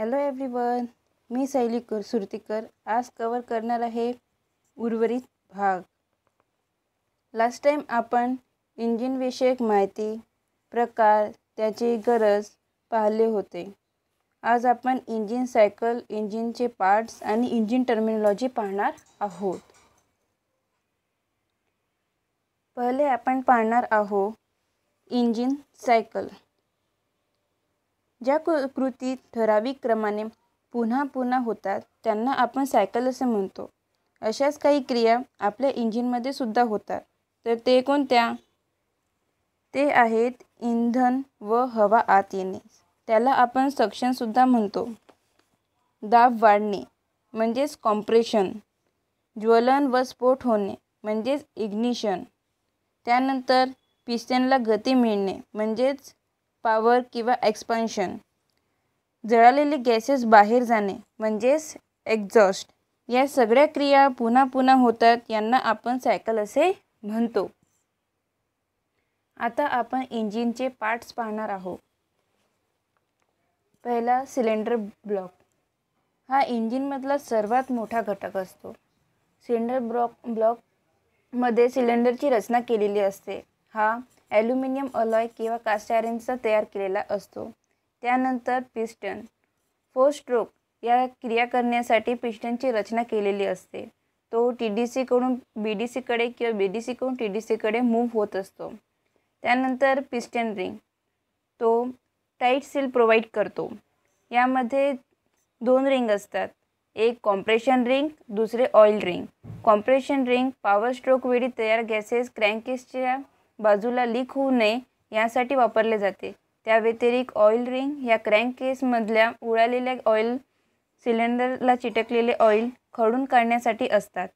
hello everyone मी सैलीकर कर सुरतीकर आज cover करणार आहे उर्वरित भाग लास्ट टाईम आपण इंजिनविषयक माहिती प्रकार त्याची गरज पाहिले होते आज आपण इंजिन सायकल इंजिनचे पार्ट्स आणि इंजिन टर्मिनॉलॉजी पाहणार आहोत पहिले आपण पाहणार आहोत इंजिन सायकल ज्या कृ कृती ठराविक क्रमाने पुन्हा पुन्हा होतात त्यांना आपण सायकल असे म्हणतो अशाच काही क्रिया आपल्या इंजिनमध्ये सुद्धा होतात तर ते कोणत्या ते आहेत इंधन व हवा आत येणे त्याला आपण सक्षमसुद्धा म्हणतो दाब वाढणे म्हणजेच कॉम्प्रेशन ज्वलन व स्फोट होणे म्हणजेच इग्निशन त्यानंतर पिस्टनला गती मिळणे म्हणजेच पावर किंवा एक्सपन्शन जळालेले गॅसेस बाहेर जाणे म्हणजेच एक्झॉस्ट या सगळ्या क्रिया पुन्हा पुन्हा होतात यांना आपण सायकल असे म्हणतो आता आपण इंजिनचे पार्ट्स पाहणार आहोत पहिला सिलेंडर ब्लॉक हा इंजिनमधला सर्वात मोठा घटक असतो सिलेंडर ब्लॉक ब्लॉकमध्ये सिलेंडरची रचना केलेली असते हा ॲल्युमिनियम अलॉय किंवा कास्टायरिनचा तयार केलेला असतो त्यानंतर पिस्टन फोर स्ट्रोक या क्रिया करण्यासाठी पिस्टनची रचना केलेली असते तो टी डी सीकडून बी डी सीकडे किंवा बी डी सीकडून टी डी सीकडे मूव्ह होत असतो त्यानंतर पिस्टन रिंग तो टाईट सील प्रोव्हाइड करतो यामध्ये दोन रिंग असतात एक कॉम्प्रेशन रिंग दुसरे oil ring compression ring power stroke वेळी तयार गॅसेस क्रँकेसच्या बाजूला लीक होऊ नये यासाठी वापरले जाते त्या व्यतिरिक्त ऑइल रिंग या क्रँक केसमधल्या उडालेल्या ऑइल सिलेंडरला चिटकलेले ऑइल खडून काढण्यासाठी असतात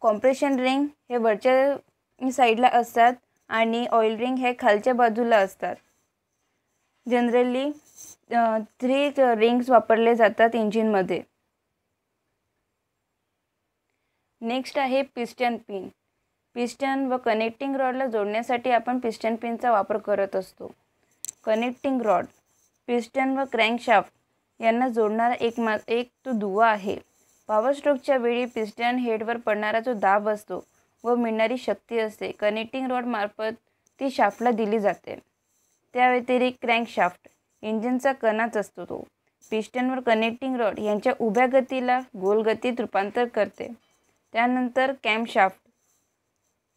कॉम्प्रेशन रिंग हे वरच्या साईडला असतात आणि ऑइल रिंग हे खालच्या बाजूला असतात जनरली थ्री रिंग्स वापरले जातात इंजिनमध्ये नेक्स्ट आहे पिस्टन पिन पिस्टन व कनेक्टिंग रॉडला जोडण्यासाठी आपण पिस्टन पिनचा वापर करत असतो कनेक्टिंग रॉड पिस्टन व क्रँकशाफ्ट यांना जोडणारा एक मा एक तो दुवा आहे पॉवर स्ट्रोकच्या वेळी पिस्टन हेडवर पडणारा जो दाब असतो व मिळणारी शक्ती असते कनेक्टिंग रॉडमार्फत ती शाफ्टला दिली जाते त्या व्यतिरिक्त क्रँकशाफ्ट इंजिनचा कणाच असतो तो पिस्टनवर कनेक्टिंग रॉड यांच्या उभ्या गतीला गोल गतीत रूपांतर करते त्यानंतर कॅम्पशाफ्ट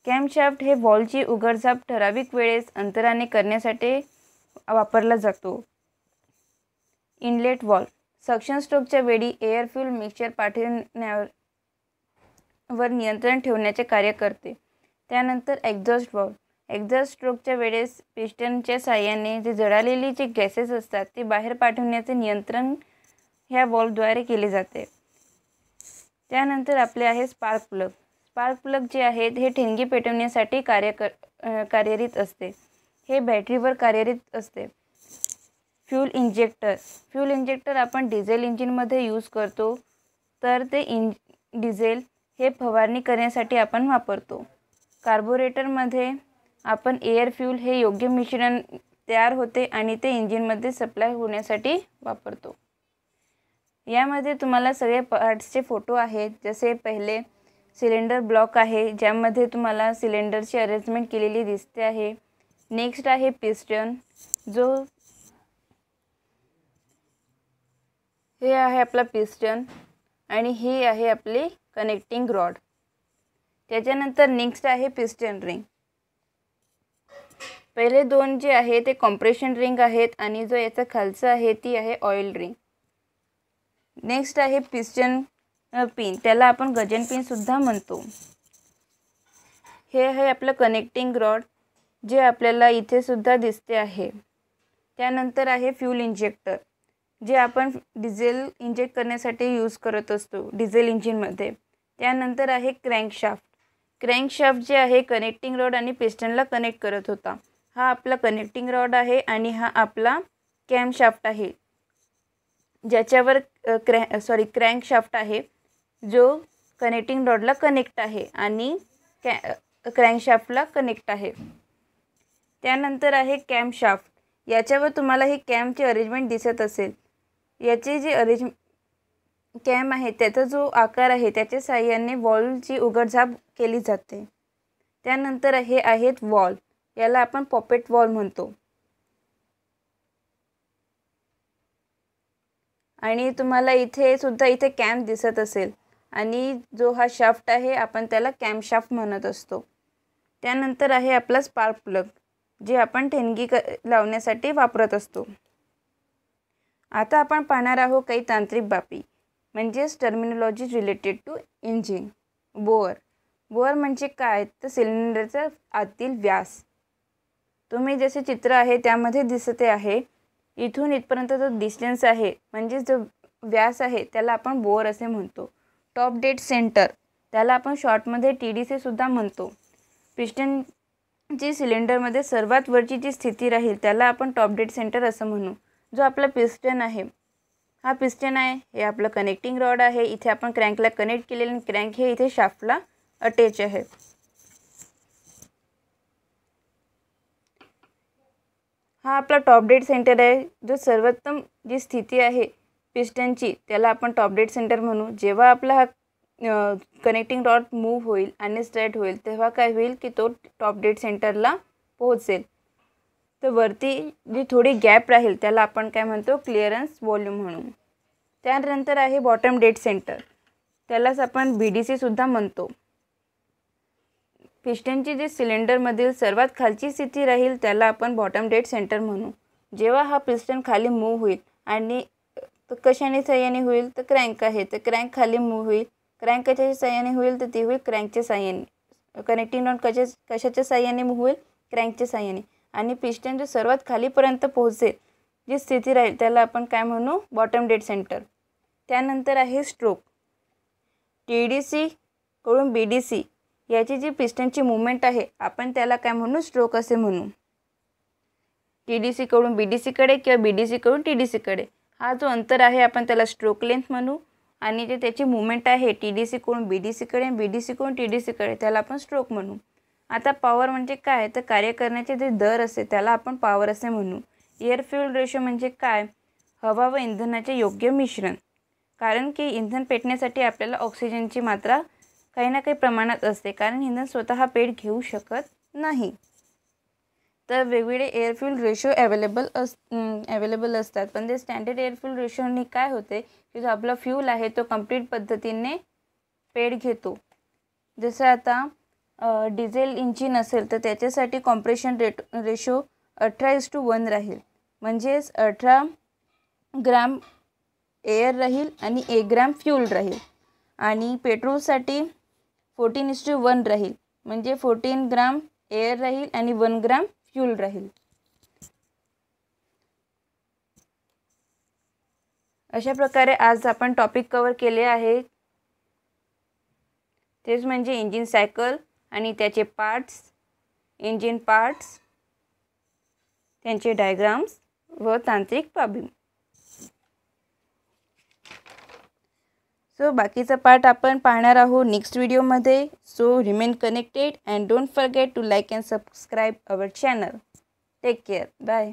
कॅम्पशाफ्ट हे बॉलची उघडझाप ठराविक वेळेस अंतराने करण्यासाठी वापरला जातो इनलेट वॉल सक्शन स्ट्रोकच्या वेळी एअर फ्यूल मिक्सचर पाठवण्यावर नियंत्रण ठेवण्याचे कार्य करते त्यानंतर एक्झॉस्ट वॉल एक्झॉस्ट स्ट्रोकच्या वेळेस पिस्टनच्या साह्याने जे जळालेली जे गॅसेस असतात ते बाहेर पाठवण्याचे नियंत्रण ह्या वॉल्वद्वारे केले जाते त्यानंतर आपले आहे स्पार्क प्लग पार्क प्लग जे आहेत हे ठिणगी पेटवण्यासाठी कार्य कर कार्यरत असते हे बॅटरीवर कार्यरत असते फ्यूल इंजेक्टर फ्यूल इंजेक्टर आपण डिझेल इंजिनमध्ये यूज करतो तर ते इंज डिझेल हे फवारणी करण्यासाठी आपण वापरतो कार्बोरेटरमध्ये आपण एअर फ्यूल हे योग्य मिश्रण तयार होते आणि ते इंजिनमध्ये सप्लाय होण्यासाठी वापरतो यामध्ये तुम्हाला सगळे पार्ट्सचे फोटो आहेत जसे पहिले सिलेंडर ब्लॉक आहे ज्यामध्ये तुम्हाला सिलेंडरची अरेंजमेंट केलेली दिसते आहे नेक्स्ट आहे पिस्टन जो हे आहे आपला पिस्टन आणि ही आहे आपली कनेक्टिंग रॉड त्याच्यानंतर नेक्स्ट आहे पिस्टन रिंग पहिले दोन जे आहे ते कॉम्प्रेशन रिंग आहेत आणि जो याचा खालचा आहे ती आहे ऑइल रिंग नेक्स्ट आहे पिस्टन पिन त्याला आपण गजन पिनसुद्धा म्हणतो हे आहे आपलं कनेक्टिंग रॉड जे आपल्याला इथेसुद्धा दिसते आहे त्यानंतर आहे फ्यूल इंजेक्टर जे आपण डिझेल इंजेक्ट करण्यासाठी यूज करत असतो डिझेल इंजिनमध्ये त्यानंतर आहे क्रँकशाफ्ट क्रँकशाफ्ट जे आहे कनेक्टिंग रॉड आणि पिस्टनला कनेक्ट करत होता हा आपला कनेक्टिंग रॉड आहे आणि हा आपला कॅम्पशाफ्ट आहे ज्याच्यावर क्रॅ सॉरी क्रँकशाफ्ट आहे जो कनेक्टिंग रॉडला कनेक्ट आहे आणि कॅ क्रँकशाफ्टला कनेक्ट आहे त्यानंतर आहे कॅम्पशाफ्ट याच्यावर तुम्हाला हे कॅम्पचे अरेंजमेंट दिसत असेल याचे जे अरेंज कॅम्प आहे त्याचा जो आकार आहे त्याच्या साह्याने वॉलची उघडझाप केली जाते त्यानंतर हे आहेत वॉल याला आपण पॉपेट वॉल म्हणतो आणि तुम्हाला इथे सुद्धा इथे कॅम्प दिसत असेल आणि जो हा शाफ्ट आहे आपण त्याला कॅम्पशाफ्ट म्हणत असतो त्यानंतर आहे आपला स्पार्क प्लग जे आपण ठेणगी क लावण्यासाठी वापरत असतो आता आपण पाहणार आहोत काही तांत्रिक बाबी म्हणजेच terminology related to engine bore bore म्हणजे काय तर सिलेंडरचा आतील व्यास तुम्ही जसे चित्र आहे त्यामध्ये दिसते आहे इथून इथपर्यंत जो डिस्टन्स आहे म्हणजेच जो व्यास आहे त्याला आपण बोअर असे म्हणतो टॉप डेट सेंटर त्याला आपण शॉर्टमध्ये टी डी सुद्धा म्हणतो पिस्टनची सिलेंडरमध्ये सर्वात वरची जी स्थिती राहील त्याला आपण टॉप डेट सेंटर असं म्हणू जो आपला पिस्टन आहे हा पिस्टन आहे हे आपलं कनेक्टिंग रॉड आहे इथे आपण क्रँकला कनेक्ट केलेलं आणि क्रँक हे इथे शाफ्टला अटॅच आहे हा आपला टॉप डेट सेंटर आहे जो सर्वोत्तम जी स्थिती आहे पिस्टनची त्याला आपण टॉप डेट सेंटर म्हणू जेव्हा आपला हा कनेक्टिंग रॉड मूव्ह होईल आणि स्ट्रेट होईल तेव्हा काय होईल की तो टॉप डेट सेंटरला पोहोचेल तर वरती जी थोडी गॅप राहील त्याला आपण काय म्हणतो क्लिअरन्स वॉल्यूम म्हणू त्यानंतर आहे बॉटम डेट सेंटर त्यालाच आपण बी डी सीसुद्धा म्हणतो पिस्टनची जी सिलेंडरमधील सर्वात खालची स्थिती राहील त्याला आपण बॉटम डेट सेंटर म्हणू जेव्हा हा पिस्टन खाली मूव्ह होईल आणि तर कशाने सहाय्याने होईल तर क्रँक आहे तर क्रँक खाली मूव होईल क्रँक कशाच्या सहाय्याने होईल तर ती होईल क्रँकच्या सहाय्याने कनेक्टिंग रॉड कशा कशाच्या सहाय्याने मूव्ह होईल क्रँकच्या सहाय्याने आणि पिस्टन जे सर्वात खालीपर्यंत पोहोचेल जी स्थिती राहील त्याला आपण काय म्हणू बॉटम डेड सेंटर त्यानंतर आहे स्ट्रोक टी डी कडून बी डी सी याची जी पिस्टनची मुवमेंट आहे आपण त्याला काय म्हणू स्ट्रोक असे म्हणू टी डी सीकडून बी डी सीकडे किंवा बी डी सीकडून टी डी सीकडे हा जो अंतर आहे आपण त्याला स्ट्रोक लेंथ म्हणू आणि जे त्याची मुवमेंट आहे टी डी सीकडून बी डी सीकडे बी डी सीकडून टी डी सीकडे त्याला आपण स्ट्रोक म्हणू आता पॉवर म्हणजे काय तर कार्य करण्याचे जे दर असते त्याला आपण पॉवर असे म्हणू एअर फ्यूल रेशो म्हणजे काय हवा व इंधनाचे योग्य मिश्रण कारण की इंधन पेटण्यासाठी आपल्याला ऑक्सिजनची मात्रा काही ना काही प्रमाणात असते कारण इंधन स्वतः पेट घेऊ शकत नाही तर वेगवेगळे एअर रेशो अवेलेबल अस अवेलेबल असतात पण ते स्टँडर्ड एअर फ्यूल रेशोनी काय होते की जो आपला फ्यूल आहे तो कम्प्लीट पद्धतीने पेड घेतो जसं आता डिझेल इंजिन असेल तर त्याच्यासाठी कॉम्प्रेशन रेट रेशो अठरा इस टू वन राहील म्हणजेच अठरा ग्रॅम एअर राहील आणि एक ग्रॅम फ्यूल राहील आणि पेट्रोलसाठी फोर्टीन इस टू वन राहील म्हणजे फोर्टीन ग्राम एअर राहील आणि वन ग्राम फ्यूल राहील अशा प्रकारे आज आपण टॉपिक कवर केले आहे तेच म्हणजे इंजिन सायकल आणि त्याचे पार्ट्स इंजिन पार्ट्स त्यांचे डायग्राम्स व तांत्रिक प्रॉब्लेम सो बाकीचा पार्ट आपण पाहणार आहोत नेक्स्ट व्हिडिओमध्ये so remain connected and don't forget to like and subscribe our channel take care bye